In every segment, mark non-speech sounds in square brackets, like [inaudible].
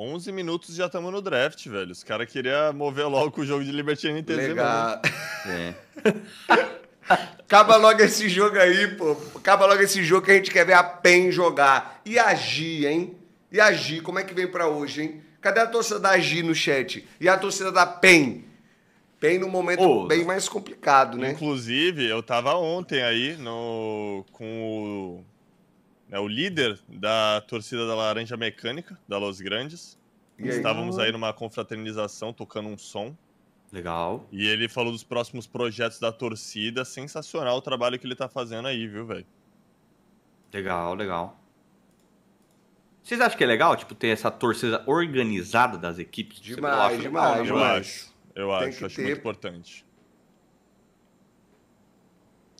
11 minutos já estamos no draft, velho. Os caras queriam mover logo o jogo de Liberty NTZ. Legal. É. [laughs] Acaba logo esse jogo aí, pô. Acaba logo esse jogo que a gente quer ver a PEN jogar. E agir, hein? E agir. Como é que vem para hoje, hein? Cadê a torcida da agir no chat? E a torcida da PEN? PEN num momento bem mais complicado, né? Inclusive, eu tava ontem aí no, com o né, o líder da torcida da Laranja Mecânica, da Los Grandes. E Estávamos aí numa confraternização tocando um som. Legal. E ele falou dos próximos projetos da torcida. Sensacional o trabalho que ele tá fazendo aí, viu, velho? Legal, legal. Vocês acham que é legal, tipo, ter essa torcida organizada das equipes? Demais, demais, demais. Eu acho, eu acho, acho ter... muito importante.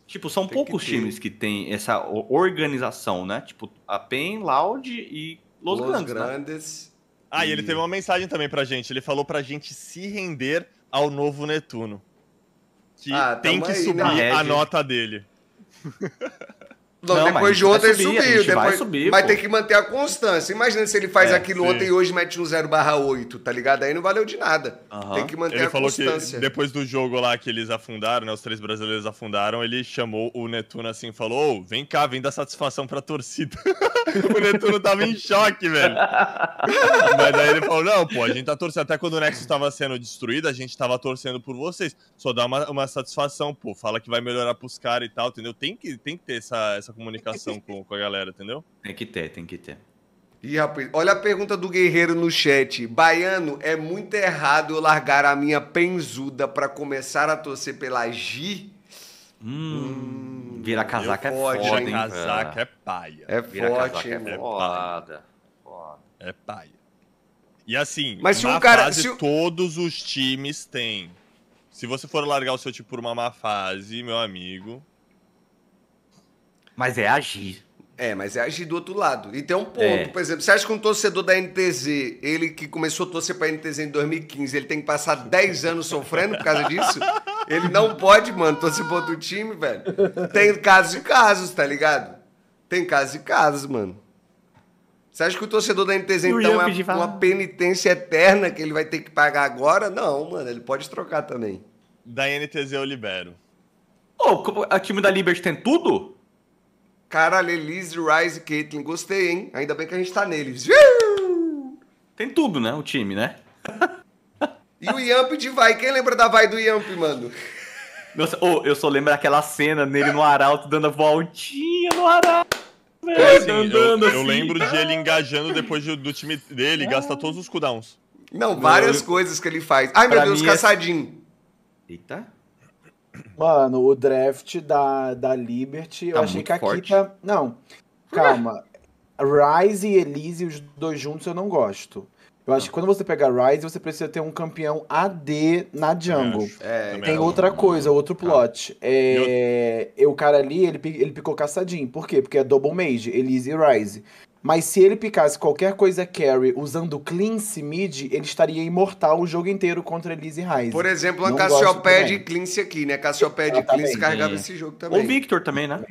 Tipo, são tem poucos que times que têm essa organização, né? Tipo, a PEN, Loud e Los, Los Grandes. Né? Grandes né? Ah, e ele teve uma mensagem também pra gente. Ele falou pra gente se render ao novo Netuno. Que ah, tem que subir né? a nota dele. [laughs] Não, depois de ontem subir, subiu. Depois, vai subir, mas pô. tem que manter a constância. Imagina se ele faz é, aquilo sim. ontem e hoje mete um 0 8, tá ligado? Aí não valeu de nada. Tem que manter ele a falou constância. Que depois do jogo lá que eles afundaram, né? Os três brasileiros afundaram, ele chamou o Netuno assim falou: Ô, vem cá, vem dar satisfação pra torcida. [laughs] o Netuno tava em choque, velho. mas aí ele falou: não, pô, a gente tá torcendo. Até quando o Nexus tava sendo destruído, a gente tava torcendo por vocês. Só dá uma, uma satisfação, pô. Fala que vai melhorar pros caras e tal, entendeu? Tem que, tem que ter essa, essa essa comunicação com, com a galera, entendeu? Tem que ter, tem que ter. E rapaz, olha a pergunta do guerreiro no chat. Baiano, é muito errado eu largar a minha penzuda para começar a torcer pela G Hum, hum, vira casaca é forte, foda, hein? Casaca é paia. É vira forte, é foda. É paia. E assim, Mas se um cara, fase, se... todos os times têm. Se você for largar o seu time por uma má fase, meu amigo, mas é agir. É, mas é agir do outro lado. E tem um ponto, é. por exemplo, você acha que um torcedor da NTZ, ele que começou a torcer pra NTZ em 2015, ele tem que passar 10 anos sofrendo por causa disso? Ele não pode, mano, torcer pro outro time, velho. Tem casos e casos, tá ligado? Tem casos e casos, mano. Você acha que o torcedor da NTZ, então, é uma, uma penitência eterna que ele vai ter que pagar agora? Não, mano, ele pode trocar também. Da NTZ eu libero. Ô, oh, o time da Liberty tem tudo? Caralho, Elise, Rice e Caitlyn, Gostei, hein? Ainda bem que a gente tá neles. Tem tudo, né? O time, né? [laughs] e o Yamp de vai. Quem lembra da vai do Yamp, mano? Nossa, oh, eu só lembro daquela cena nele no arauto dando a voltinha no arauto. assim, eu, assim. eu, lembro de ele engajando depois do, do time dele, é. gastar todos os cooldowns. Não, várias eu... coisas que ele faz. Ai, meu pra Deus, é caçadinho. Eita. Mano, o draft da, da Liberty, tá eu achei que a forte. Kita. Não, calma. Rise e Elise, os dois juntos, eu não gosto. Eu acho que quando você pega Rise, você precisa ter um campeão AD na jungle. É, é, tem outra coisa, outro ah. plot. É, eu... O cara ali, ele, ele picou caçadinho. Por quê? Porque é Double Mage, Elise e Rise. Mas se ele picasse qualquer coisa carry usando Cleanse mid, ele estaria imortal o jogo inteiro contra Elise Raiz. Por exemplo, a né? Cassiopeia de Cleanse aqui, né? Cassiopeia de Cleanse carregava esse jogo também. Ou Victor também, né?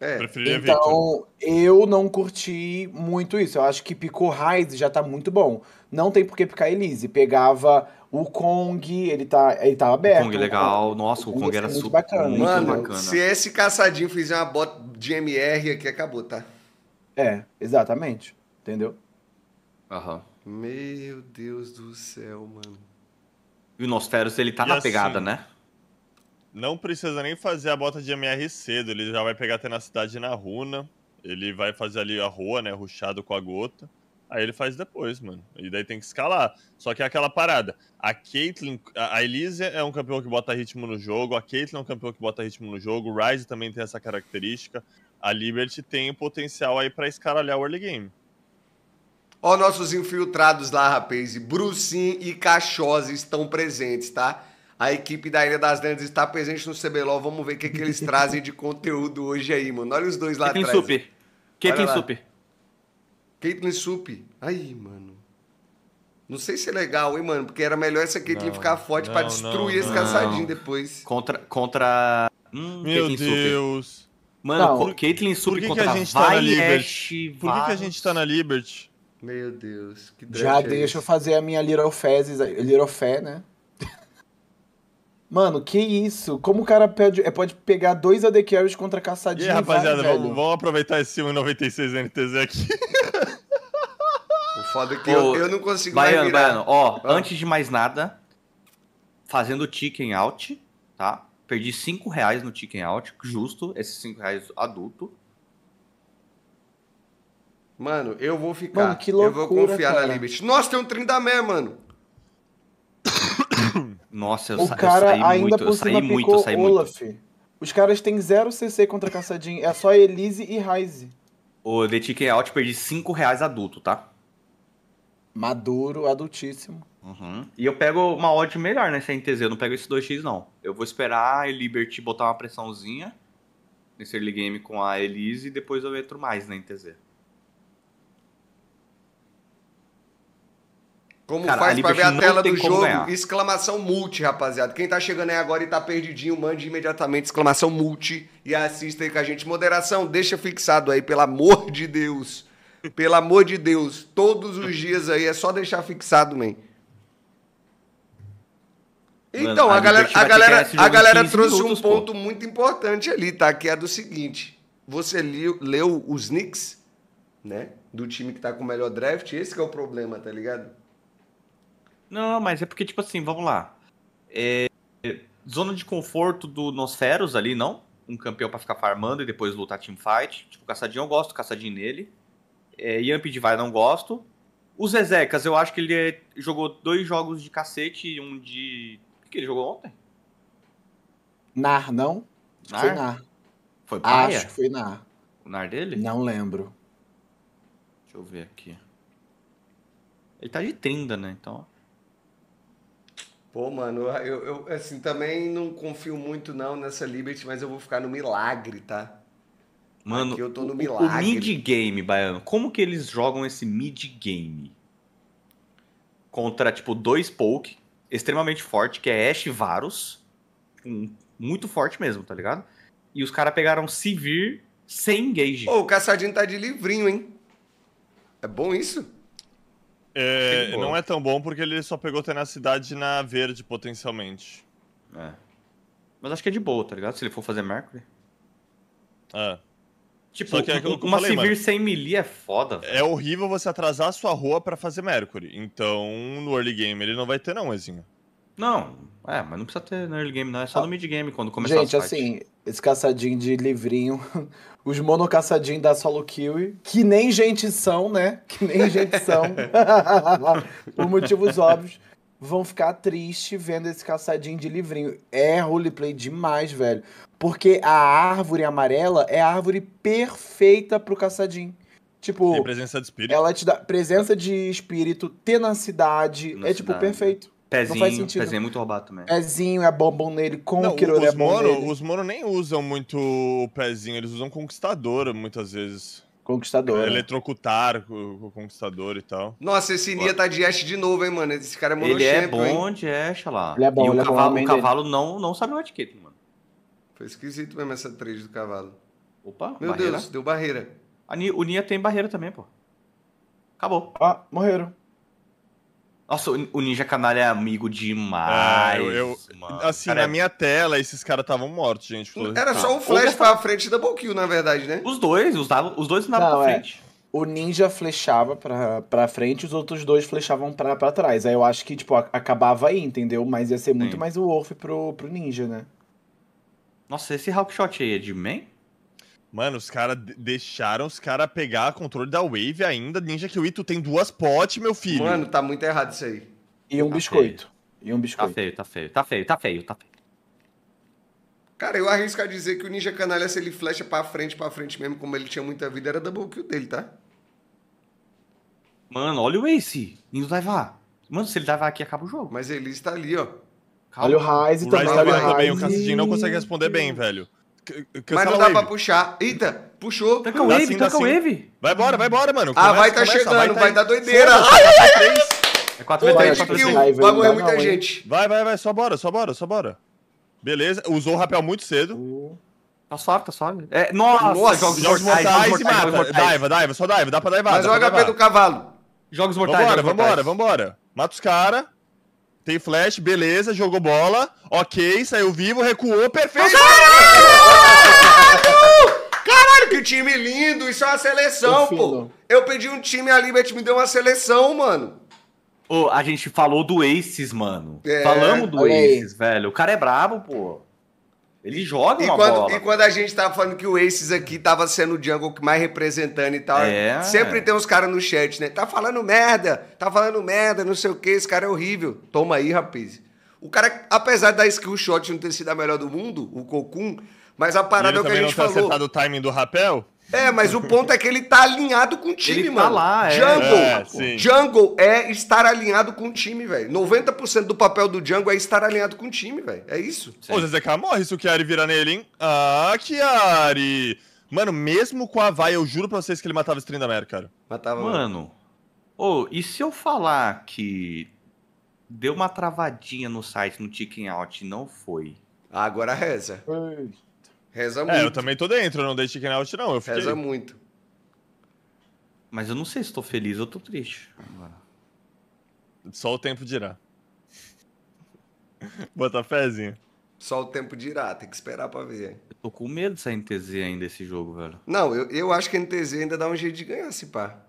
É. Preferiria então, Victor. eu não curti muito isso. Eu acho que picou Raiz já tá muito bom. Não tem por que picar Elise. Pegava o Kong, ele tá, ele tá aberto. O Kong é legal. Nossa, o, Kong, é era super bacana. Mano, bacana. se esse caçadinho fizer uma bota de MR aqui, acabou, tá? É, exatamente. Entendeu? Aham. Meu Deus do céu, mano. E o Nosferos, ele tá E na assim- pegada, né? Não precisa nem fazer a bota de MR cedo, ele já vai pegar tenacidade na runa, ele vai fazer ali a rua, né, Ruxado com a gota, aí ele faz depois, mano. E daí tem que escalar. Só que é aquela parada, a Caitlyn, a a Elise é um campeão que bota ritmo no jogo, a Caitlyn é um campeão que bota ritmo no jogo, o Ryze também tem essa característica, a Liberty tem potencial aí para escaralhar o early game. Ó, nossos infiltrados lá, rapaz. Brucin e Cachosa estão presentes, tá? A equipe da Ilha das Dantas está presente no CBLOL. Vamos ver o que, que eles [laughs] trazem de conteúdo hoje aí, mano. Olha os dois lá atrás. Caitlyn Sup. Caitlyn Sup. Caitlyn Sup. Aí, mano. Não sei se é legal, hein, mano? Porque era melhor essa Caitlyn ficar forte para destruir não, esse não. caçadinho depois. Contra. contra... Hum, Meu Deus. Super. Mano, não. Caitlyn Suri por que contra a gente tá na Liberty? Por que, que a gente tá na Liberty? Meu Deus, que Já é deixa eu fazer a minha Little Fezes, Little Fé, né? Mano, que isso? Como o cara pede, é, pode pegar dois AD Carries contra caçadinha? E aí, rapaziada, vai, vamos, vamos, aproveitar esse 1,96 NTZ aqui. O foda é que eu, eu, não consigo Baiano, Baiano, ó, ah. antes de mais nada, fazendo o chicken out, tá? Perdi 5 reais no Chicken Out, justo, esses 5 reais adulto. Mano, eu vou ficar. Mano, que loucura, eu vou confiar cara. na Liberty. Nossa, tem um Trindamé, mano. [coughs] Nossa, eu, o sa cara eu saí ainda muito, eu saí muito, eu saí Olaf. muito. Os caras têm 0 CC contra caçadinho. É só Elise e Raize. O The Chicken Out perdi 5 reais adulto, tá? Maduro, adultíssimo. Uhum. E eu pego uma odd melhor nesse né, NTZ, eu não pego esse 2x não. Eu vou esperar a Liberty botar uma pressãozinha nesse early game com a Elise e depois eu entro mais na né, NTZ. Como Cara, faz pra ver a tela do jogo? Ganhar. Exclamação multi, rapaziada. Quem tá chegando aí agora e tá perdidinho, mande imediatamente exclamação multi e assista aí com a gente. Moderação, deixa fixado aí, pelo amor de Deus. Pelo amor de Deus. Todos os dias aí é só deixar fixado, man. Então, a, galera, a galera, a galera trouxe minutos, um ponto muito importante ali, tá? Que é do seguinte: você leu, leu os Knicks, né? Do time que tá com o melhor draft, esse é o problema, tá ligado? Não, mas é porque, tipo assim, vamos lá. É, zona de conforto do Nosferos ali, não? Um campeão para ficar farmando e depois lutar teamfight. Tipo, Caçadinho eu gosto, Caçadinho nele. É, Yamp de vai não gosto. O Zezecas, eu acho que ele é, jogou dois jogos de cacete, um de que ele jogou ontem? Nar, não? Nar? Foi Nar. Foi Praia? Acho que foi Nar. O Nar dele? Não lembro. Deixa eu ver aqui. Ele tá de 30, né? Então. Pô, mano, eu, eu assim também não confio muito não nessa Liberty, mas eu vou ficar no milagre, tá? Mano, eu tô no o, milagre. O mid game, baiano. Como que eles jogam esse mid game? Contra tipo dois poke, extremamente forte, que é Ash Varus. Tipo, um, muito forte mesmo, tá ligado? E os caras pegaram Sivir sem engage. oh, o Caçadinho tá de livrinho, hein? É bom isso? É, não é tão bom porque ele só pegou tenacidade na verde, potencialmente. É. Mas acho que é de boa, tá ligado? Se ele for fazer Mercury. É. Tipo, Só que é aquilo que uma civil sem melee é foda. É horrível você atrasar a sua rua para fazer Mercury. Então, no early game ele não vai ter não, Ezinho. Não, é, mas não precisa ter no early game não, é só ah. no mid game quando começar Gente, assim, esse caçadinho de livrinho, [laughs] os monocaçadinhos da solo kill, que nem gente são, né? Que nem gente são. [laughs] [laughs] Por motivos óbvios vão ficar tristes vendo esse caçadinho de livrinho. É roleplay demais, velho. Porque a árvore amarela é a árvore perfeita pro caçadinho. Tipo. Tem presença de espírito. Ela te dá presença de espírito, tenacidade. é tipo perfeito. Pezinho, não faz sentido. pezinho é muito roubado também. Pezinho é bombom nele, com não, o Kiro é bom Moro, nele. Os Moro nem usam muito o pezinho, eles usam conquistador muitas vezes. Conquistador. É, eletrocutar o, o, Conquistador e tal. Nossa, esse Nia tá de Ash de novo, hein, mano? Esse cara é mono Ele é bom hein? de Ash, lá. Ele é bom, e ele é o, é cavalo, bom, o cavalo não, não sabe o etiqueta, mano. Foi esquisito mesmo essa trade do cavalo. Opa, Meu barreira. Deus, deu barreira. Nia, o Nia tem barreira também, pô. Acabou. Ah, morreram. Nossa, o Ninja canal é amigo demais. É, ah, eu, eu assim, cara, na minha tela, esses caras estavam mortos, gente. Hum, era só um flash Ou... pra frente da Double Kill, na verdade, né? Os dois, os, dava, os dois andavam pra é. frente. É. O ninja flechava pra, pra frente, os outros dois flechavam pra, pra trás. Aí eu acho que, tipo, acabava aí, entendeu? Mas ia ser muito mais o Wolf pro, pro ninja, né? Nossa, esse Hawkshot aí é de main? Mano, os caras deixaram os caras pegar controle da Wave ainda. Ninja Kiwi, tu tem duas potes, meu filho. Mano, tá muito errado isso aí. E um tá biscoito. Feio. E um biscoito. Tá feio, tá feio, tá feio, tá feio, tá feio. Cara, eu arrisco a dizer que o Ninja Canalha, se ele flecha pra frente, pra frente mesmo, como ele tinha muita vida, era double kill dele, tá? Mano, olha o Ace. Indo daivar. Mano, se ele daivar aqui, acaba o jogo. Mas ele está ali, ó. Calma. Olha o Ryze também. Ryze tá também. O Cassidy não consegue responder bem, velho. Mas não dá pra puxar. Eita, puxou. Taca tá assim, o wave, taca tá assim. o wave. Vai embora, vai embora, mano. Ah, começa, ah, vai tá começa, chegando, vai, tá vai dar doideira. Ai, ai, ai, é 4 v 3 Vai morrer muita gente. Vai, vai, vai, só bora, só bora, só bora. Beleza, usou o rapel muito cedo. Tá suave, tá suave. É, nossa, nossa, jogos, jogos mortais, mortais, jogos mortais, mortais. Daiva, daiva, só daiva, dá pra daivar. Mas o HP do cavalo. Jogos mortais. Vambora, jogos vambora, mortais. vambora. Mata os caras. Tem flash, beleza, jogou bola. Ok, saiu vivo, recuou, perfeito. Nossa, Caralho! Caralho, que time lindo! Isso é uma seleção, pô. Eu pedi um time, a Liberty me deu uma seleção, mano. Oh, a gente falou do Aces, mano. É, Falamos do aí. Aces, velho. O cara é brabo, pô. Ele joga e uma quando, bola. E quando a gente tava falando que o Aces aqui tava sendo o jungle que mais representando e tal, é. sempre tem uns caras no chat, né? Tá falando merda, tá falando merda, não sei o que, esse cara é horrível. Toma aí, rapaz. O cara, apesar da skill shot não ter sido a melhor do mundo, o Kokun, mas a parada é o que a gente tá falou. acertado o timing do rapel? É, mas o ponto é que ele tá alinhado com o time, ele tá mano. Tá lá, é. Jungle, é, Jungle é estar alinhado com o time, velho. 90% do papel do Jungle é estar alinhado com o time, velho. É isso. Sim. Ô, Zezeca, morre se o Chiari virar nele, hein? Ah, Chiari! Mano, mesmo com a vai, eu juro pra vocês que ele matava o trem da América, cara. Matava. Mano, ô, oh, e se eu falar que deu uma travadinha no site, no chicken out, não foi? Agora reza. Foi. Reza muito. É, eu também tô dentro, eu não dei chicken out, não. Eu fiquei... Reza muito. Mas eu não sei se tô feliz ou tô triste. Só o tempo dirá. Bota fézinha. Só o tempo dirá, tem que esperar pra ver. Eu tô com medo dessa NTZ ainda esse jogo, velho. Não, eu, eu acho que a NTZ ainda dá um jeito de ganhar, se pá.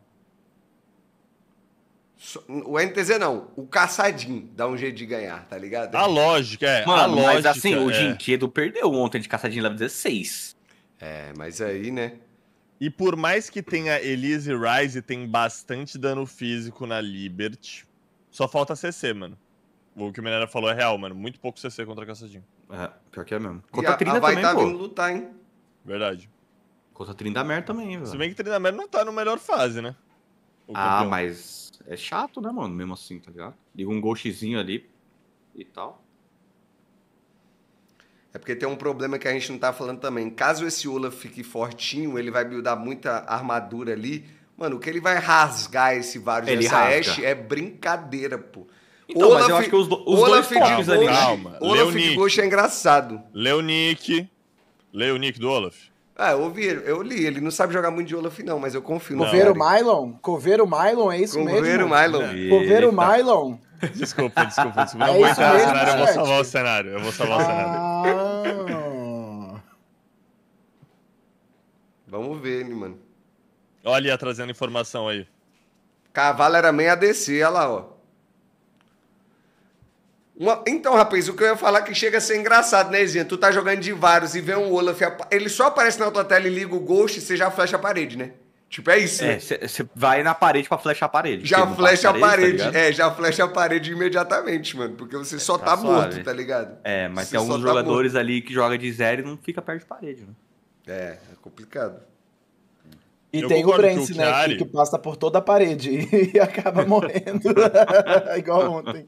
O NTZ não, o Caçadinho dá um jeito de ganhar, tá ligado? A lógica, é. Mano, a lógica, mas assim, é. o Jinquedo perdeu ontem de Caçadinho level 16. É, mas aí, né? E por mais que tenha Elise Rise, tem bastante dano físico na Liberty. Só falta CC, mano. O que o Minera falou é real, mano. Muito pouco CC contra Caçadinho. É, pior que é mesmo. Contra e a, a Trina a também, tá pô. vindo lutar, hein? Verdade. Contra a Trindamer também, velho. Se bem que Trindamer não tá na melhor fase, né? Ah, mas é chato, né, mano? Mesmo assim, tá ligado? Liga um ghostzinho ali e tal. É porque tem um problema que a gente não tá falando também. Caso esse Olaf fique fortinho, ele vai buildar muita armadura ali. Mano, o que ele vai rasgar esse vários ele dessa Ashe é brincadeira, pô. Então, Olaf, mas eu acho que os, do, os Olaf dois pontos ali. Calma, Olaf Leonic. de Ghost é engraçado. Leonic. Leonic do Olaf. Ah, eu ouvi, eu li. Ele não sabe jogar muito de Olaf, não, mas eu confio no Coveiro Mylon? Coveiro Mylon, é isso Coveiro mesmo? Mylon. Coveiro tá- Mylon. Desculpa, desculpa, desculpa. É eu vou salvar mesmo, o cenário, eu vou salvar o cenário. Eu vou salvar o cenário. Ah. Vamos ver ele, mano. Olha, trazendo informação aí. Cavalo era meio ADC, olha lá, ó. Uma... Então, rapaz, o que eu ia falar é que chega a ser engraçado, né, Zinha? Tu tá jogando de vários e vê um Olaf. Ele só aparece na tua tela e liga o Ghost e você já flecha a parede, né? Tipo, é isso. É, você né? vai na parede pra flechar a parede. Já tá flecha a parede, tá é, já flecha a parede imediatamente, mano. Porque você é, só tá, tá morto, tá ligado? É, mas você tem alguns tá jogadores tá ali que joga de zero e não fica perto de parede, né? É, é complicado. E eu tem o Brence, né? Que, que passa por toda a parede [laughs] e acaba [laughs] morrendo. [laughs] Igual ontem.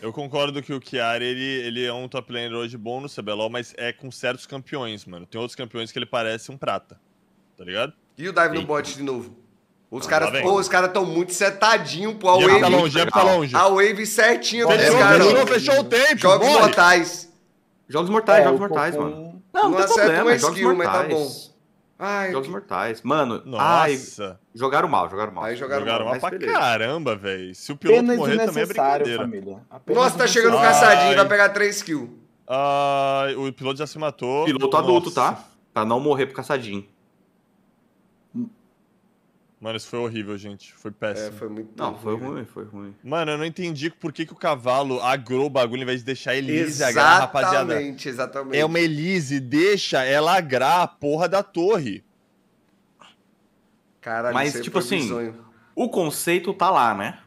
Eu concordo que o Chiari, ele, ele é um top laner hoje bom no CBLOL, mas é com certos campeões, mano. Tem outros campeões que ele parece um prata, tá ligado? E o dive no bot de novo? Os ah, caras os cara estão muito setadinho, pô. A tá wave, tá longe, longe. Ah, a wave certinha dos caras. Fechou, fechou o tempo, Jogos mortais. Jogos mortais, jogos mortais, mano. Não, não, não acerta problema, um skill, mas tá bom. Ai, Jogos que... Mortais. Mano, Nossa. Ai, jogaram mal, jogaram mal. Aí jogaram, jogaram mal, mal pra beleza. caramba, velho. Se o piloto Apenas morrer também é brincadeira. Família. Nossa, tá chegando caçadinho, vai pegar 3 kills. Ah, o piloto já se matou. Piloto Nossa. adulto, tá? Pra não morrer pro caçadinho. Mano, isso foi horrível, gente. Foi péssimo. É, foi muito Não, foi ruim, foi ruim. Mano, eu não entendi por que, que o cavalo agrou o bagulho em vez de deixar a Elise agrar, rapaziada. Exatamente, exatamente. É uma Elise, deixa ela agrar a porra da torre. Caralho, Mas, tipo assim, o conceito tá lá, né?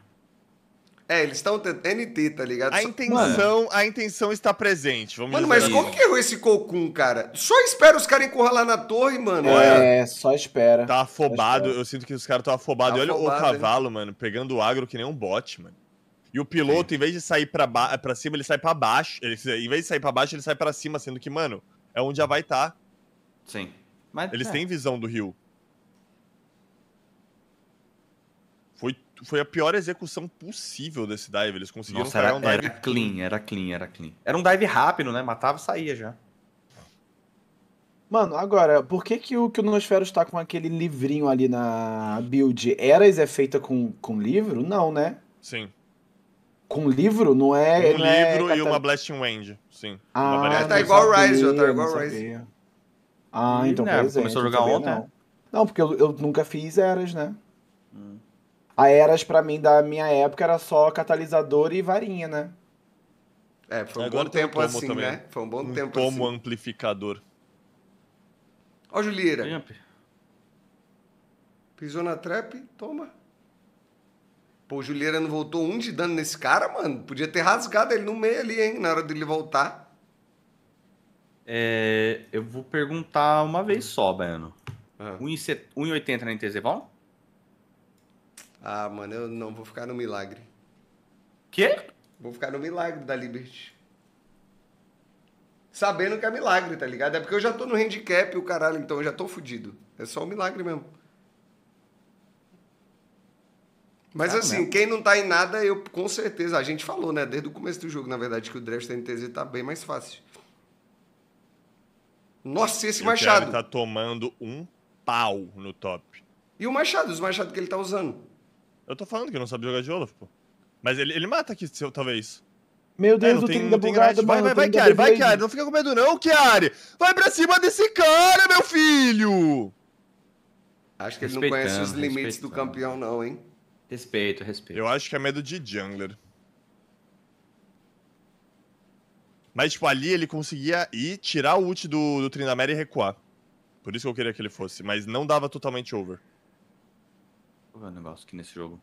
É, eles estão NT, tá ligado? A intenção, a intenção está presente, vamos Mano, mas como assim. que errou é esse Cocum, cara? Só espera os caras encurralar na torre, mano. É, é. só espera. Tá afobado, espera. eu sinto que os caras estão afobados. Tá e olha afobado, o né? cavalo, mano, pegando o agro que nem um bote, mano. E o piloto, em vez de sair pra, pra cima, ele sai pra baixo. Ele, em vez de sair pra baixo, ele sai pra cima, sendo que, mano, é onde já vai estar. Tá. Sim. Mas, eles é. têm visão do rio. foi a pior execução possível desse dive. Eles conseguiram Nossa, era, um dive. Era clean, era clean, era clean. Era um dive rápido, né? Matava e saía já. Mano, agora, por que, que o que o Nosfero está com aquele livrinho ali na build? Eras é feita com, com livro? Não, né? Sim. Com livro? Não é. Um é livro é, e uma Blasting Wind, sim. Ah, tá igual Rise, tá igual Rise. Ah, então. Não, pois é, começou a então jogar ontem? Não. não, porque eu, eu nunca fiz Eras, né? Hum. A Eras, para mim, da minha época, era só catalisador e varinha, né? É, foi um Agora bom tempo assim, também. né? Foi um bom um tempo assim. Como amplificador. Ó, Julieira. Pisou na trap, toma. Pô, o Julieira não voltou um de dano nesse cara, mano. Podia ter rasgado ele no meio ali, hein, na hora dele voltar. É, eu vou perguntar uma vez só, Baiano. Ah. 1,80 na Interzeval? Ah, mano, eu não vou ficar no milagre. Quê? Vou ficar no milagre da Liberty. Sabendo que é milagre, tá ligado? É porque eu já tô no handicap, o caralho, então eu já tô fudido. É só um milagre mesmo. Mas tá assim, mesmo. quem não tá em nada, eu com certeza. A gente falou, né? Desde o começo do jogo, na verdade, que o draft da NTZ tá bem mais fácil. Nossa, esse e Machado. O Thiago tá tomando um pau no top. E o Machado, os Machados que ele tá usando. Eu tô falando que não sabe jogar de Olaf, pô. Mas ele, ele mata aqui, seu, talvez. Meu é, Deus, é, não o tem, não tem bugado, Vai, vai, vai, Kiari, vai, Kiari. Não fica com medo não, Kiari. Vai pra cima desse cara, meu filho! Acho que ele não conhece os limites do campeão, não, hein? Respeito, respeito. Eu acho que é medo de jungler. Mas, tipo, ali ele conseguia ir, tirar o ult do, do Trindamere e recuar. Por isso que eu queria que ele fosse, mas não dava totalmente over. Qual é o negócio aqui nesse jogo?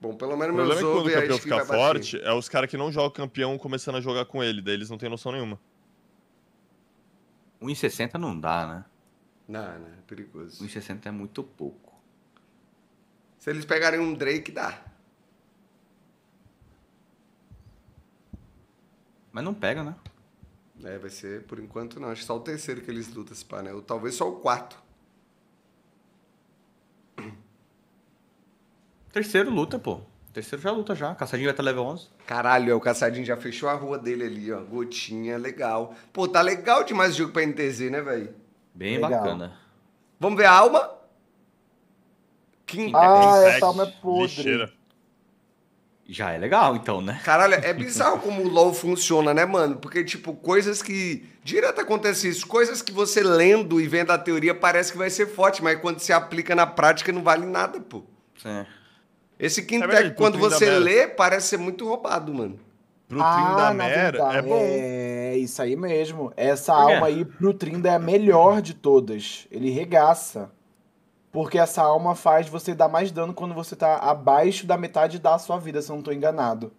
Bom, pelo menos meu problema é que quando o é campeão fica forte, é os caras que não jogam campeão começando a jogar com ele, daí eles não têm noção nenhuma. 1,60 não dá, né? Não, né? perigoso. 1,60 é muito pouco. Se eles pegarem um Drake, dá. Mas não pega, né? É, vai ser, por enquanto, não. Acho que só o terceiro que eles lutam, esse pá, né? Ou talvez só o quarto. Terceiro luta, pô. Terceiro já luta já. Caçadinho vai estar level 11. Caralho, é, o Caçadinho já fechou a rua dele ali, ó. Gotinha, é legal. Pô, tá legal demais o jogo pra NTZ, né, velho? Bem legal. bacana. Vamos ver a alma? Quinta. Ah, essa alma é podre. Lixeira. Já é legal, então, né? Caralho, é bizarro como o LoL funciona, né, mano? Porque, tipo, coisas que. Direto acontece isso. Coisas que você lendo e vendo a teoria parece que vai ser forte, mas quando você aplica na prática não vale nada, pô. É. Esse Quintec, é quando você lê, parece ser muito roubado, mano. Pro ah, da Mera é bom. É isso aí mesmo. Essa alma aí pro Trinda é a melhor de todas. Ele regaça. Porque essa alma faz você dar mais dano quando você tá abaixo da metade da sua vida, se eu não tô enganado.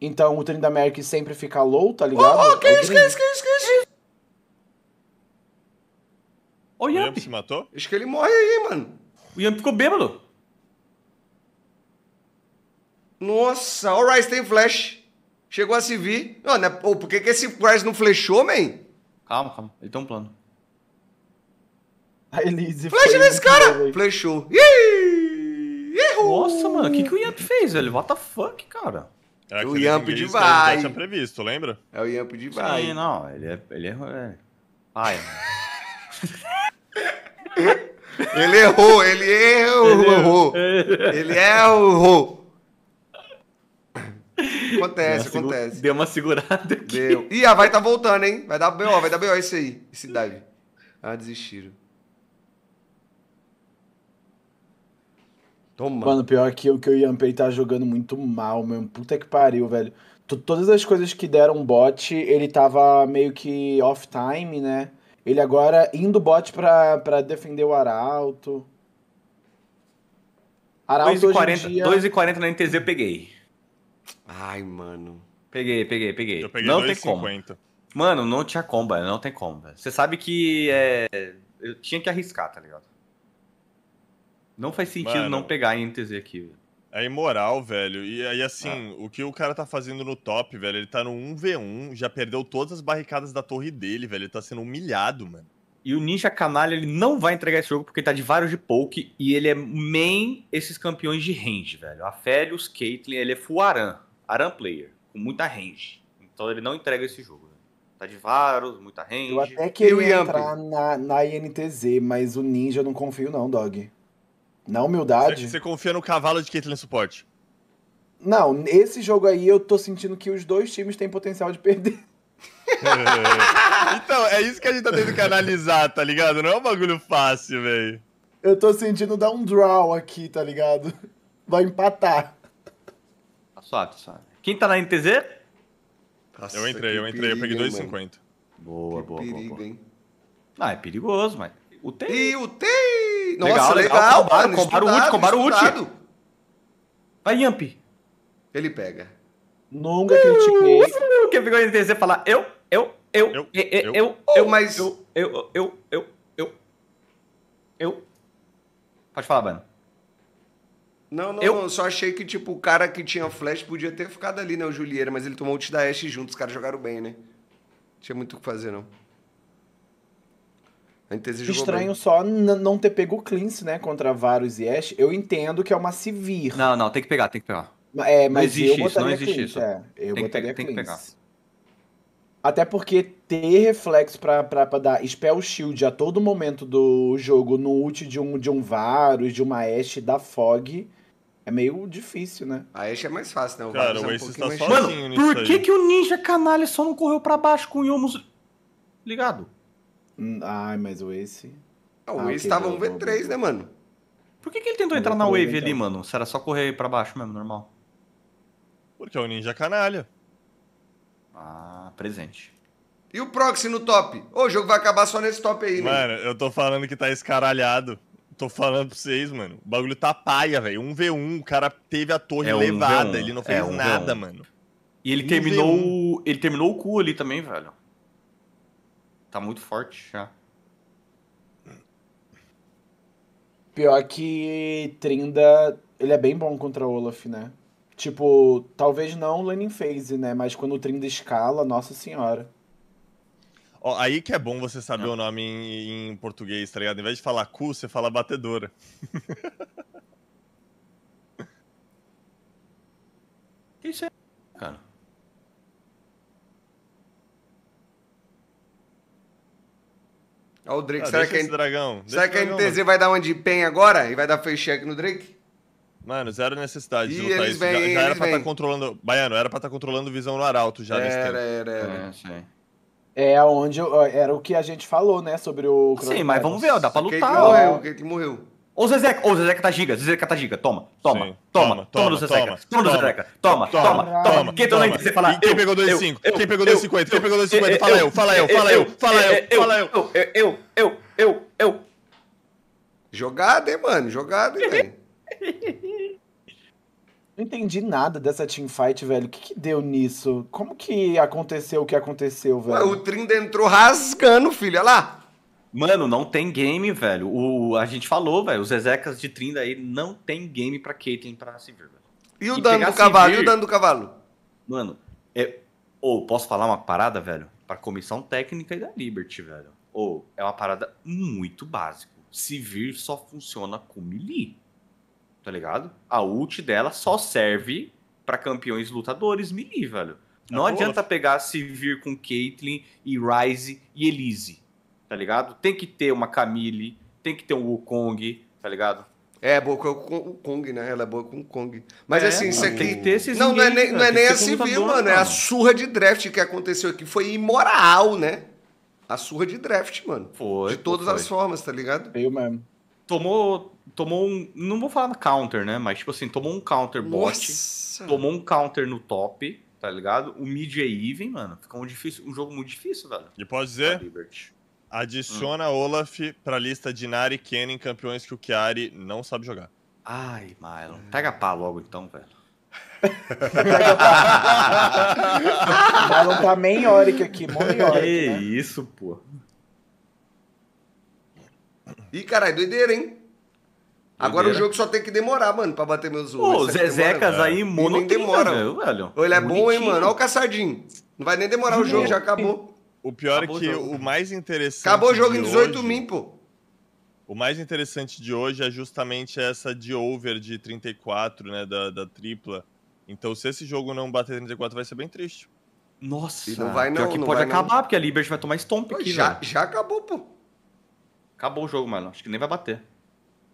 Então o Trindamerk sempre fica low, tá ligado? Oh, oh, que é isso, que isso, que isso, que isso? O Yamp se matou? Acho que ele morre aí, mano. O Yamp ficou bêbado. Nossa, o Rice tem flash. Chegou a se vir. Não, né? Pô, por que, que esse Rice não flechou, man? Calma, calma. Ele tem um plano. A Elise. Flecha nesse cara! Flechou. Errou! Nossa, mano, o que, que o Yamp fez, velho? What the fuck, cara? É o Yamp de então vai. tinha previsto, lembra? É o Yamp de vai. Sim, não, ele é. Ele é... Ai. [laughs] ele errou, ele errou. Ele errou. Acontece, deu acontece. Deu uma segurada aqui. Deu. Ih, a vai tá voltando, hein? Vai dar BO, vai dar BO esse aí. Esse dive. Ah, desistiram. Toma. Mano, pior que o que o Yampei tá jogando muito mal, meu. Puta que pariu, velho. T Todas as coisas que deram bot, ele tava meio que off time, né? Ele agora indo bot pra, pra defender o Arauto. Arauto 2,40 dia... 2 na NTZ eu peguei. Ai, mano. Peguei, peguei, peguei. Eu peguei não 2, tem 50. como. Mano, não tinha comba, não tem comba. Você sabe que é... eu tinha que arriscar, tá ligado? Não faz sentido Mano, não pegar a NTZ aqui, É imoral, velho. E aí, assim, ah. o que o cara tá fazendo no top, velho? Ele tá no 1v1, já perdeu todas as barricadas da torre dele, velho. Ele tá sendo humilhado, mano. E o Ninja Canalha, ele não vai entregar esse jogo porque ele tá de vários de poke e ele é main esses campeões de range, velho. A Felius, Caitlyn, ele é full Aran. Aran player, com muita range. Então ele não entrega esse jogo, velho. Tá de vários, muita range. Eu até queria entrar na, na INTZ, mas o Ninja eu não confio não, Dog. Na humildade. Você, você confia no cavalo de Caitlyn suporte? Não, nesse jogo aí eu tô sentindo que os dois times têm potencial de perder. [laughs] então, é isso que a gente tá tendo que analisar, tá ligado? Não é um bagulho fácil, velho. Eu tô sentindo dar um draw aqui, tá ligado? Vai empatar. Tá suave, tá suave. Quem tá na NTZ? Nossa, eu entrei, eu entrei, perigo, eu peguei 2,50. Boa, boa, boa, boa. hein? Ah, é perigoso, mas UTI. E UTI! Nossa, legal. legal, legal mano, combaram, mano, combaram o UTI, combaram o UTI. Vai, Yamp. Ele pega. Nunca critiquei. É que ficou em TC falar eu, eu, eu, eu, eu, eu, oh, eu, eu, eu, eu, eu, eu, Pode falar, Bano. Não, não, eu... não, só achei que, tipo, o cara que tinha flash podia ter ficado ali, né, o Julieira, mas ele tomou o ult da Ashe junto, os caras jogaram bem, né? tinha muito o que fazer, não. Estranho bem. só não ter pego o Clince né? Contra Varus e Ash. Eu entendo que é uma Sivir. Não, não, tem que pegar, tem que pegar. É, mas não existe isso, não existe isso. É, eu tem botaria que, tem que pegar. Até porque ter reflexo pra, pra, pra, dar Spell Shield a todo momento do jogo no ult de um, de um Varus, de uma Ashe, da Fog... É meio difícil, né? A Ashe é mais fácil, né? O Cara, Varus o é um tá mais sozinho Mano, por que, que o Ninja Canalha só não correu pra baixo com o Yomus ligado? Hum, ai, mas o Ace. Ah, o ah, Ace tava um V3, né, mano? Por que, que ele tentou entrar na Wave ali, então. mano? Se era só correr pra baixo mesmo, normal. Porque é o um ninja canalha. Ah, presente. E o proxy no top? Ô, o jogo vai acabar só nesse top aí, né? Mano, eu tô falando que tá escaralhado. Tô falando pra vocês, mano. O bagulho tá paia, velho. 1v1, o cara teve a torre é levada. ele não é fez é, nada, mano. E ele terminou. Ele terminou o cu ali também, velho. Tá muito forte já. Pior que Trinda, ele é bem bom contra Olaf, né? Tipo, talvez não o Lenin Phase, né? Mas quando o Trinda escala, nossa senhora. Ó, aí que é bom você saber não. É. o nome em, em, português, tá ligado? Em vez de falar cu, você fala batedora. [laughs] que isso é, cara? Olha o Drake. Ah, será que, esse dragão. Será que a NTZ mano. vai dar uma de pen agora e vai dar face check no Drake? Mano, zero necessidade e de lutar isso. Vem, já, já era pra estar tá controlando. Baiano, era pra estar tá controlando visão no Arauto já era, nesse tempo. Era, era, era. É, é onde era o que a gente falou, né? Sobre o. Sim, mas vamos ver, ó, dá pra lutar. O Kate morreu, o Kate morreu. Ô Zezeca, ô Zezeca tá giga, Zezeca tá giga, toma, toma, toma, toma, do Zezeca, toma do Zezeca, toma, toma, toma. Quem tá lendo, você fala. Quem pegou 2,5? Quem pegou 2,50? Quem pegou 2,50? Fala eu, fala eu, fala eu, fala eu, fala eu. Eu, eu, eu, eu. Jogada, hein, mano, jogada, hein, [laughs] Não entendi nada dessa teamfight, velho. O que, que deu nisso? Como que aconteceu o que aconteceu, velho? o Trinda entrou rasgando, filho. Olha lá. Mano, não tem game, velho. O, a gente falou, velho, os Ezekas de 30 aí não tem game pra Caitlyn pra se vir, velho. E o e dano do cavalo? Vir, e o dano do cavalo? Mano, é. Ou, oh, posso falar uma parada, velho? Pra comissão técnica e da Liberty, velho. Ou, oh, é uma parada muito básica. Se vir só funciona com melee. Tá ligado? A ult dela só serve para campeões lutadores melee, velho. É não é adianta boa. pegar se vir com Caitlyn e Ryze e Elise tá ligado? Tem que ter uma Camille, tem que ter um Wukong, tá ligado? É, boa com o Kong, né? Ela é boa com o Kong. Mas é, assim, isso aqui. Tem que ter esses não, ninguém, não é nem, não é nem a assim, civil, mano. É a surra de draft que aconteceu aqui. Foi imoral, né? A surra de draft, mano. Foi. De todas foi. as formas, tá ligado? Eu mesmo. Tomou. Tomou um. Não vou falar counter, né? Mas, tipo assim, tomou um counter Nossa. bot. Tomou um counter no top, tá ligado? O mid é even, mano. Ficou um, difícil, um jogo muito difícil, velho. E pode dizer? Tá, Adiciona hum. Olaf pra lista de Nari e Kennen, campeões que o Chiari não sabe jogar. Ai, Mylon. Pega pá logo então, velho. [laughs] Mylon tá meio Yorick aqui, mó Yorick. Que né? isso, pô. Ih, caralho, doideira, hein? Agora o jogo só tem que demorar, mano, pra bater meus olhos. É. Ô, Zezecas aí, mono. Nem demora, velho. velho. Ele é Bonitinho. bom, hein, mano. Olha o caçadinho. Não vai nem demorar o jogo, já acabou. O pior é Acabou é que o, o né? mais interessante. Acabou o jogo em 18 hoje... pô. O mais interessante de hoje é justamente essa de over de 34, né, da, da tripla. Então, se esse jogo não bater 34, vai ser bem triste. Nossa, e não vai não, pior que não pode acabar, não. porque a Liberty vai tomar stomp aqui, já, velho. já acabou, pô. Acabou o jogo, mano. Acho que nem vai bater.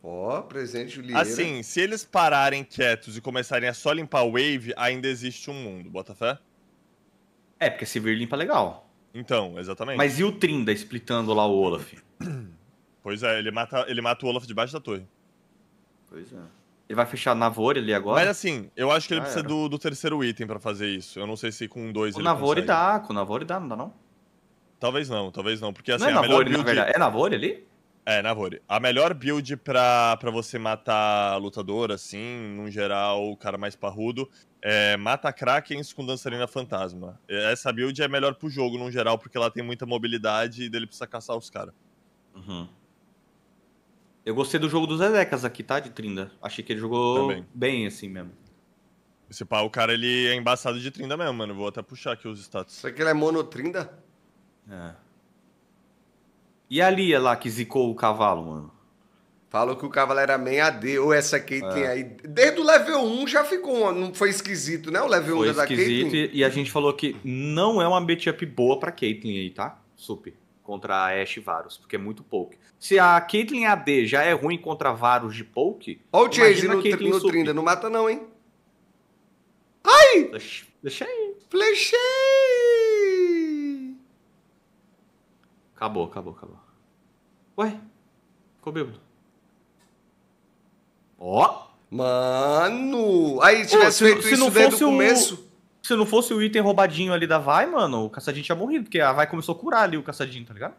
Ó, oh, presente o Lieira. Assim, se eles pararem quietos e começarem a só limpar o wave, ainda existe um mundo, bota fé? É, porque se vir limpa legal. Então, exatamente. Mas e o Trinda explitando lá o Olaf? [clears throat] Pois é, ele mata, ele mata o Olaf debaixo da torre. Pois é. Ele vai fechar Navori ali agora? Mas assim, eu acho que ele ah, precisa do, do, terceiro item para fazer isso. Eu não sei se com dois o ele Navori consegue. dá, com o Navori dá, não dá não? Talvez não, talvez não, porque assim, não é Navori, na verdade. É Navori ali? É, Navori. A melhor build pra, pra você matar lutador, assim, num geral, o cara mais parrudo, é mata Krakens com dançarina fantasma. Essa build é melhor pro jogo, num geral, porque ela tem muita mobilidade e dele precisa caçar os caras. Uhum. Eu gostei do jogo dos Ezecas aqui, tá? De Trinda. Achei que ele jogou Também. bem, assim mesmo. Esse pá, o cara, ele é embaçado de Trinda mesmo, mano. Vou até puxar aqui os status. Será que ele é monotrinda? É. E a Lia é lá que zicou o cavalo, mano? Falou que o cavalo era meio AD, ou essa Caitlyn é. tem aí. Desde o level 1 já ficou, não foi esquisito, né? O level foi 1 da esquisito, E a gente falou que não é uma matchup boa pra Caitlyn aí, tá? Super. Contra a Ashe Varus, porque é muito pouco. Se a Caitlyn AD já é ruim contra Varus de poke. Olha o Chase no, no Trinda, não mata não, hein? Ai! Flechei! Flechei! Acabou, acabou, acabou. Ué? Ficou bêbado. Ó! Mano! Aí tivesse Ô, feito se, isso se desde o começo. Se não fosse o item roubadinho ali da Vai, mano, o caçadinho tinha morrido, porque a Vai começou a curar ali o caçadinho, tá ligado?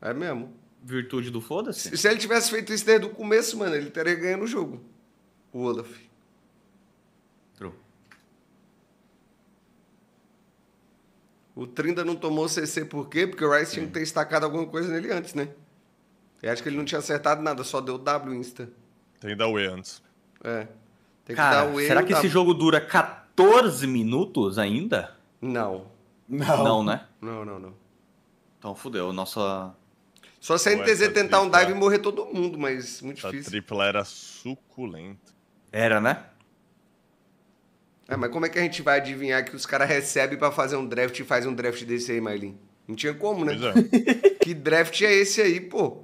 É mesmo. Virtude do foda-se. Se, se ele tivesse feito isso desde o começo, mano, ele teria ganho no jogo. O Olaf. O Trinda não tomou CC por quê? Porque o Rice tinha é. que ter estacado alguma coisa nele antes, né? Eu acho que ele não tinha acertado nada, só deu W insta. Tem que dar o E antes. É. Tem que Cara, dar o E. Será que esse jogo dura 14 minutos ainda? Não. Não. Não, né? Não, não, não. Então fudeu, nossa. Só se a tá NTZ tentar tripla... um dive e morrer todo mundo, mas muito essa tá difícil. A tripla era suculenta. Era, né? É, mas como é que a gente vai adivinhar que os caras recebem para fazer um draft e faz um draft desse aí, Marlin? Não tinha como, né? É. [laughs] que draft é esse aí, pô?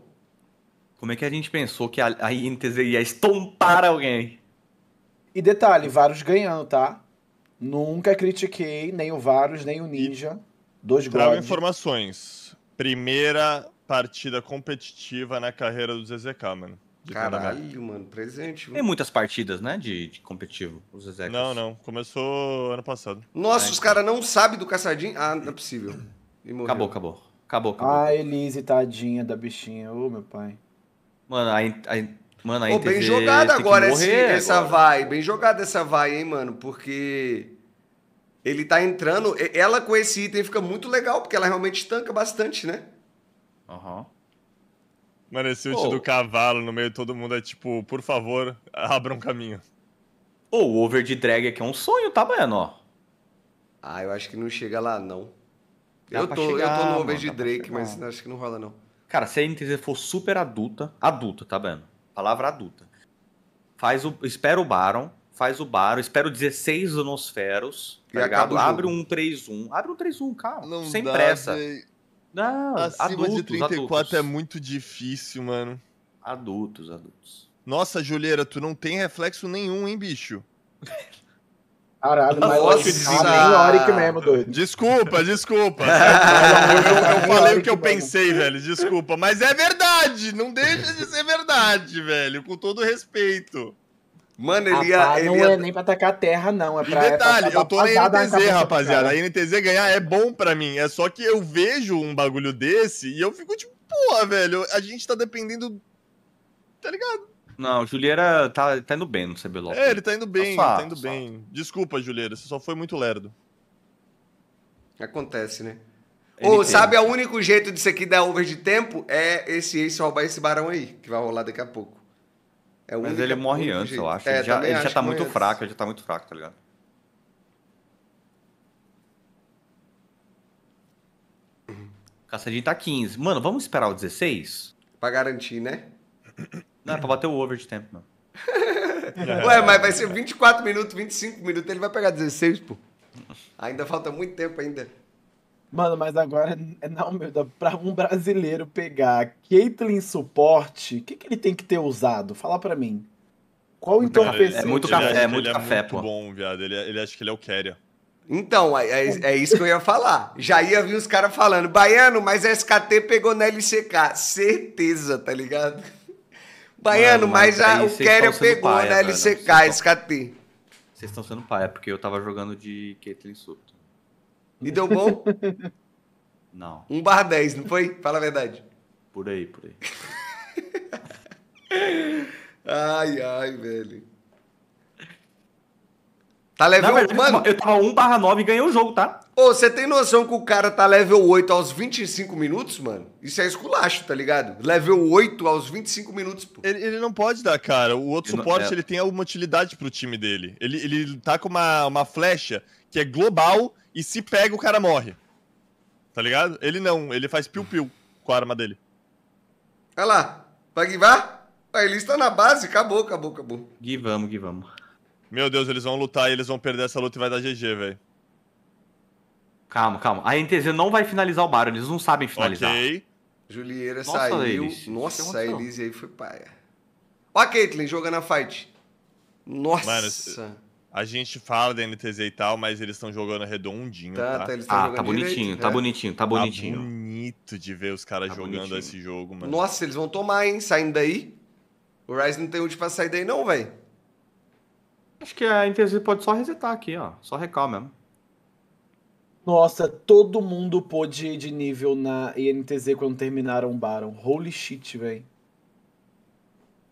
Como é que a gente pensou que a, a INTZ ia estompar alguém? E detalhe, vários ganhando, tá? Nunca critiquei nem o Varus, nem o Ninja. E dois gols. informações. Primeira partida competitiva na carreira do ZZK, mano. Caralho, mano, presente. Tem muitas partidas, né, de, de competitivo, os execos. Não, não. Começou ano passado. Nossa, é, os caras não sabem do caçadinho? Ah, não é possível. Acabou, acabou. Acabou, acabou. Ah, Elise, tadinha da bichinha. Ô, meu pai. Mano, aí... aí mano, aí bem jogada agora esse, essa agora. vai. Bem jogada essa vai, hein, mano. Porque... Ele tá entrando... Ela com esse item fica muito legal, porque ela realmente tanca bastante, né? Aham. Uhum. Mano, esse ult oh. do cavalo no meio de todo mundo é tipo, por favor, abra um caminho. Oh, o over de drag aqui é um sonho, tá, mano? Ó. Ah, eu acho que não chega lá, não. eu tô, chegar, eu tô no over mano, de Drake, mas acho que não rola, não. Cara, se a NTZ for super adulta, adulta, tá vendo? Palavra adulta. Faz o, espera o Baron, faz o Baron, espera 16 Nosferos, tá e ligado? Abre um 3-1, abre um 3-1, cara, não sem dá, pressa. Véi. Não, acima adultos, de 34 é adultos. é muito difícil, mano. Adultos, adultos. Nossa, Julieira, tu não tem reflexo nenhum, hein, bicho? Caralho, mas Nossa, hoje, que mesmo, doido. Desculpa, desculpa. [laughs] eu, eu, eu falei o que eu pensei, velho. Desculpa. Mas é verdade! Não deixa de ser verdade, velho. Com todo respeito. Mano, ele ia. Ah, ele não ia... é nem pra atacar a terra, não. É pra, e detalhe, é pra eu tô na NTZ, rapaziada. A NTZ ganhar é bom pra mim. É só que eu vejo um bagulho desse e eu fico tipo, porra, velho, a gente tá dependendo. Tá ligado? Não, o Julieira tá, tá indo bem no CBLOL. É, ele tá indo bem, tá, tá indo só. bem. Desculpa, Julieira, você só foi muito lerdo. Acontece, né? Ou, oh, sabe, o único jeito disso aqui dar over de tempo é esse Ace roubar esse barão aí, que vai rolar daqui a pouco. É o Mas ele morre antes, jeito. eu acho. É, ele já, ele acho já tá muito antes. É fraco, ele já tá muito fraco, tá ligado? O Caçadinho tá 15. Mano, vamos esperar o 16? Pra garantir, né? Não, é pra bater o over de tempo, mano. [laughs] Ué, mas vai ser 24 minutos, 25 minutos, ele vai pegar 16, pô. Ainda falta muito tempo ainda. Mano, mas agora é na humildade, pra um brasileiro pegar Caitlyn suporte, o que, que ele tem que ter usado? Fala pra mim. Qual o entorpecente? É muito café, é muito é café, é muito pô. bom, viado. Ele, ele acha que ele é o Keria. Então, é, é, é, isso que eu ia falar. Já ia vir os caras falando, Baiano, mas a SKT pegou na LCK. Certeza, tá ligado? [laughs] Baiano, mas, a, o Keria pegou paia, na LCK, SKT. Vocês estão sendo paia, porque eu tava jogando de Caitlyn Sup. E deu bom? [laughs] Não. 1 barra 10, não foi? Fala a verdade. Por aí, por aí. [laughs] ai, ai, velho. Tá level... Na verdade, mano, eu tava 1 barra 9 e ganhei o jogo, tá? Ô, você tem noção que o cara tá level 8 aos 25 minutos, mano? Isso é esculacho, tá ligado? Level 8 aos 25 minutos, pô. Ele, ele não pode dar, cara. O outro ele suporte, não... É. ele tem alguma utilidade pro time dele. Ele, ele tá com uma, uma flecha que é global e se pega, o cara morre. Tá ligado? Ele não, ele faz piu-piu com a arma dele. Olha lá. Vai guivar? Ele está na base. Acabou, acabou, acabou. Guivamos, guivamos. Meu Deus, eles vão lutar e eles vão perder essa luta e vai dar GG, velho. Calma, calma. A NTZ não vai finalizar o barulho, eles não sabem finalizar. Ok. Julieira Nossa, saiu. Nossa, a Elise aí foi paia. Ó a Caitlyn jogando a fight. Nossa. Mano, a gente fala da NTZ e tal, mas eles estão jogando redondinho, tá? tá? tá eles ah, tá bonitinho, direito, tá, né? tá, tá, bonitinho, tá bonitinho, tá bonito de ver os caras tá jogando bonitinho. esse jogo, mano. Nossa, eles vão tomar, hein? Saindo daí. O Ryze não tem ult pra sair daí não, velho. Acho que a NTZ pode só resetar aqui, ó. Só recal mesmo. Nossa, todo mundo pôde ir de nível na INTZ quando terminaram o Baron. Holy shit, velho.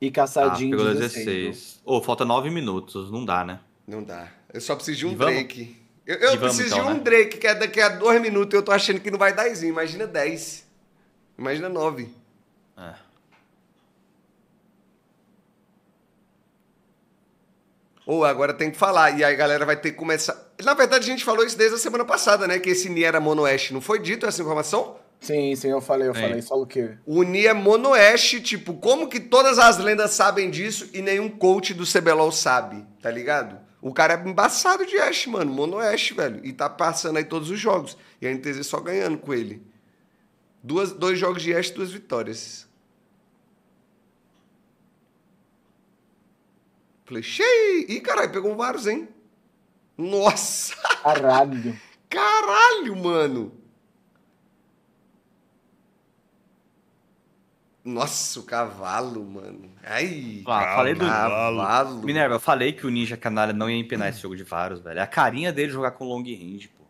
E caçadinho ah, de 16. Ô, oh, falta 9 minutos, não dá, né? Não dá. Eu só preciso de um break. Eu, eu vamos, preciso então, de um né? break, que é daqui a dois minutos eu tô achando que não vai dar isso. Imagina dez. Imagina nove. É. Ou oh, agora tem que falar, e aí a galera vai ter que começar. Na verdade, a gente falou isso desde a semana passada, né? Que esse NI era monoeste. Não foi dito essa informação? Sim, sim, eu falei, eu é. falei. Só o quê? O NI é monoeste, tipo, como que todas as lendas sabem disso e nenhum coach do CBLOL sabe, tá ligado? O cara é embaçado de Ash, mano. Mono Ash, velho. E tá passando aí todos os jogos. E a NTZ só ganhando com ele. Duas, dois jogos de Ash, duas vitórias. Falei, cheio! Ih, caralho, pegou vários, hein? Nossa! [laughs] Caralho! Caralho, mano! Nossa, o cavalo, mano. Ai, ah, calma, falei do. Cavalo. Minerva, eu falei que o Ninja Canalha não ia empenar esse jogo de Varus, velho. É a carinha dele jogar com long range, pô.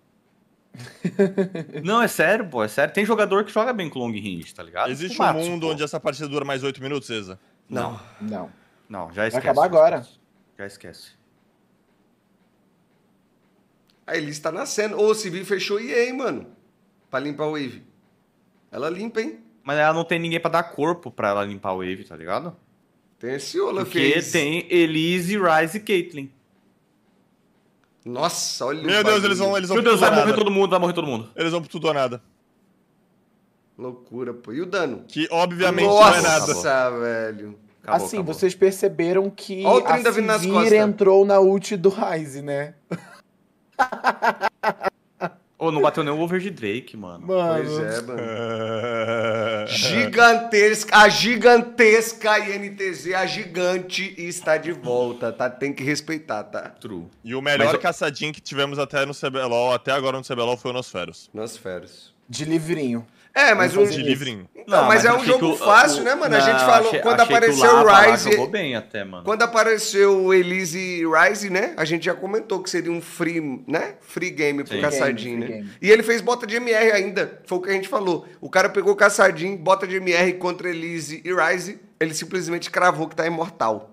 [laughs] não, é sério, pô, é sério. Tem jogador que joga bem com long range, tá ligado? Existe um mundo pô. onde essa partida dura mais 8 minutos, César? Não. Não. Não, já esquece. Vai acabar agora. Já esquece. A Elise tá nascendo. Ô, Civil fechou e hein, mano. Pra limpar o Wave. Ela limpa, hein? Mas ela não tem ninguém pra dar corpo pra ela limpar o Wave, tá ligado? Tem esse Olaf Porque tem Elise, Rise e Caitlyn. Nossa, olha Meu Deus, eles vão, eles vão Meu Deus, vai morrer todo mundo, vai morrer todo mundo. Eles vão pro tudo ou nada. Loucura, pô. E o dano? Que obviamente Nossa, não é nada. Nossa, velho. Acabou, assim, acabou. vocês perceberam que o a Civir entrou na ult do Ryze, né? [laughs] Pô, não bateu nem o over de Drake, mano. mano. Pois é, mano. [laughs] gigantesca, a gigantesca INTZ, a gigante está de volta, tá? Tem que respeitar, tá? True. E o melhor Mas... caçadinho que tivemos até no CBLOL, até agora no CBLOL, foi o Nosferos. Nosferos. De livrinho. É, mas um. De então, não, mas, mas é um jogo tu, fácil, né, mano? Não, a gente falou. Achei, quando achei apareceu o Rise. Jogou bem até, mano. Quando apareceu o Elise Rise, né? A gente já comentou que seria um free, né? Free game pro Caçadinho, né? E ele fez bota de MR ainda. Foi o que a gente falou. O cara pegou Caçadinho, bota de MR contra Elise e Rise. Ele simplesmente cravou que tá imortal.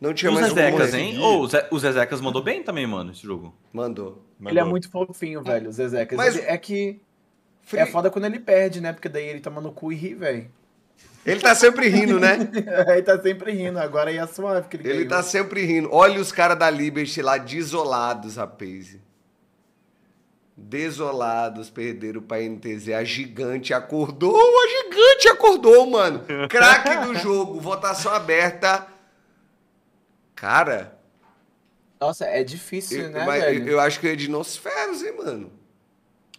Não tinha mais Zezecas, hein? Ou oh, o Zezecas mandou bem também, mano, esse jogo. Mandou. mandou. Ele é muito fofinho, velho, o Zezecas. Mas... É que. Fri... É foda quando ele perde, né? Porque daí ele toma no cu e ri, velho. Ele tá sempre rindo, né? [laughs] ele tá sempre rindo. Agora ia é suave que ele Ele ganhou. tá sempre rindo. Olha os caras da Liberty lá desolados, rapaz. Desolados, perderam pra NTZ. A gigante acordou, a gigante acordou, mano. Craque do jogo, votação aberta. Cara. Nossa, é difícil, eu, né, mas, velho? Eu, eu acho que é de Nosferos, hein, mano.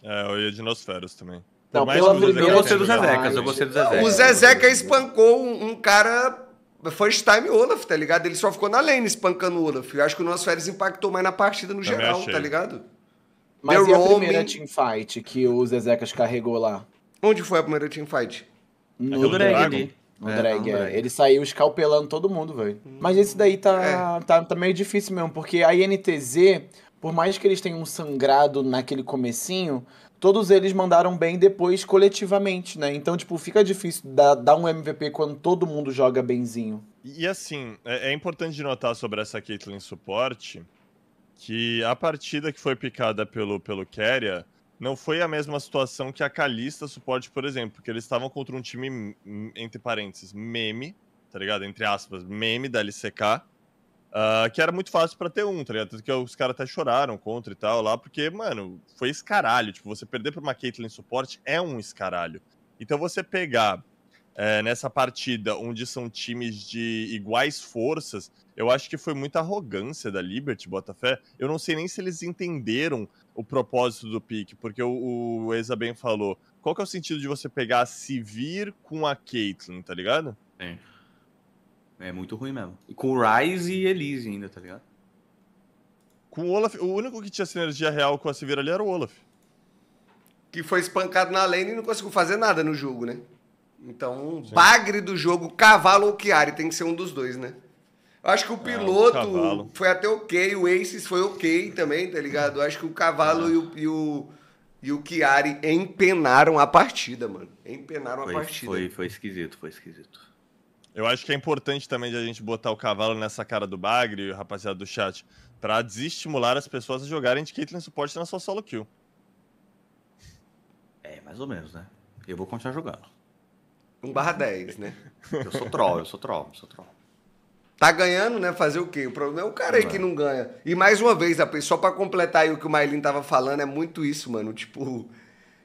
É, eu ia de Nosferos também. Não, pela Eu gostei do Zezecas, eu gostei do ah, é. Zezecas. O Zezeca espancou um, um cara first time Olaf, tá ligado? Ele só ficou na lane espancando o Olaf. Eu acho que o Nosferos impactou mais na partida no também geral, achei. tá ligado? Mas e a primeira teamfight que o Zezecas carregou lá? Onde foi a primeira teamfight? No Dragon. No é, drag, é. Ele saiu escalpelando todo mundo, velho. Hum. Mas esse daí tá, é. tá, tá meio difícil mesmo, porque a INTZ, por mais que eles tenham um sangrado naquele comecinho, todos eles mandaram bem depois coletivamente, né? Então, tipo, fica difícil dar, dar um MVP quando todo mundo joga benzinho. E assim, é, é importante de notar sobre essa Caitlyn suporte que a partida que foi picada pelo, pelo Keria não foi a mesma situação que a Calista suporte, por exemplo, porque eles estavam contra um time, entre parênteses, meme, tá ligado? Entre aspas, meme da LCK, uh, ah, que era muito fácil para ter um, tá ligado? Tanto que os caras até choraram contra e tal lá, porque, mano, foi escaralho. Tipo, você perder pra uma Caitlyn suporte é um escaralho. Então você pegar é, nessa partida, onde são times de iguais forças, eu acho que foi muita arrogância da Liberty, Botafé. Eu não sei nem se eles entenderam o propósito do pique, porque o, o Eza bem falou. Qual que é o sentido de você pegar a Sivir com a Caitlyn, tá ligado? É. É muito ruim mesmo. E com o Ryze e Elise ainda, tá ligado? Com o Olaf, o único que tinha sinergia real com a Sivir ali era o Olaf. Que foi espancado na lane e não conseguiu fazer nada no jogo, né? Então, Sim. bagre do jogo, cavalo ou Chiari, tem que ser um dos dois, né? Eu Acho que o é, piloto foi até ok, o Aces foi ok também, tá ligado? Eu Acho que o cavalo é. e o, e o e o Chiari empenaram a partida, mano. Empenaram foi, a partida. Foi, foi esquisito, foi esquisito. Eu acho que é importante também de a gente botar o cavalo nessa cara do Bagre, rapaziada do chat, para desestimular as pessoas a jogarem de Caitlyn Suporte na sua solo kill. É, mais ou menos, né? Eu vou continuar jogando. 1 barra 10, né? Eu sou troll, eu sou troll, eu sou troll. Tá ganhando, né? Fazer o quê? O problema é o cara aí que não é. ganha. E mais uma vez, só para completar aí o que o Mailin tava falando, é muito isso, mano. Tipo,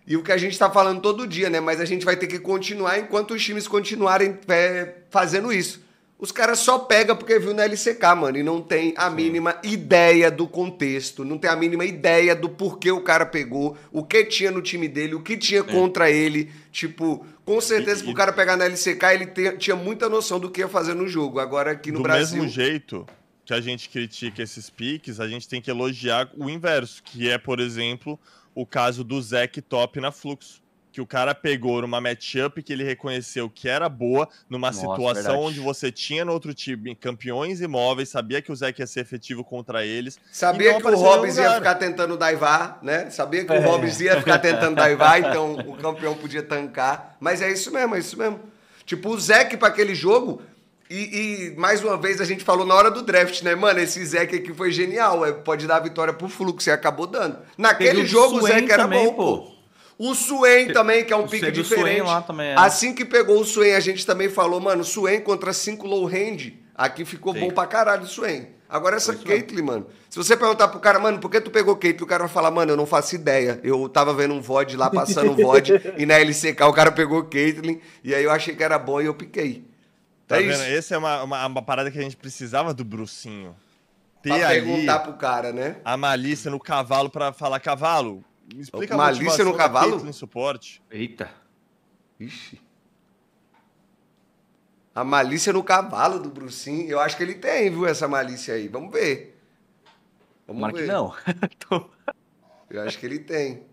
e o que a gente tá falando todo dia, né? Mas a gente vai ter que continuar enquanto os times continuarem é, fazendo isso. Os caras só pegam porque viu na LCK, mano, e não tem a Sim. mínima ideia do contexto, não tem a mínima ideia do porquê o cara pegou, o que tinha no time dele, o que tinha é. contra ele. Tipo, com certeza, para o cara pegar na LCK, ele te, tinha muita noção do que ia fazer no jogo. Agora aqui no do Brasil. Do mesmo jeito que a gente critica esses piques, a gente tem que elogiar o inverso, que é, por exemplo, o caso do Zek top na Fluxo que o cara pegou numa matchup que ele reconheceu que era boa, numa Nossa, situação verdade. onde você tinha no outro time campeões imóveis, sabia que o Zeke ia ser efetivo contra eles. Sabia que o Hobbs ia ficar tentando daivar, né? Sabia que é. o Hobbs ia ficar tentando daivar, então o campeão podia tancar. Mas é isso mesmo, é isso mesmo. Tipo, o Zeke para aquele jogo, e, e, mais uma vez a gente falou na hora do draft, né? Mano, esse Zeke aqui foi genial. É, pode dar a vitória pro Fluxo e acabou dando. Naquele Teve jogo o Zeke era também, bom, pô. O Suen também, que é um o pique diferente. Lá também é. Assim que pegou o Suen, a gente também falou, mano, Suen contra cinco low hand. Aqui ficou Sim. bom pra caralho o Suen. Agora essa Caitlyn, mano. Se você perguntar pro cara, mano, por que tu pegou Caitlyn? O cara vai falar, mano, eu não faço ideia. Eu tava vendo um VOD lá, passando um VOD, [laughs] e na LCK o cara pegou Caitlyn, e aí eu achei que era bom e eu piquei. Tá é vendo? Essa é uma, uma, uma, parada que a gente precisava do Brucinho. Ter pra perguntar pro cara, né? A malícia no cavalo para falar, cavalo, me explica Malícia no cavalo? Da suporte. Eita. Ixi. A malícia no cavalo do Brucinho. Eu acho que ele tem, viu, essa malícia aí. Vamos ver. Vamos Marque ver. não. [laughs] Eu acho que ele tem.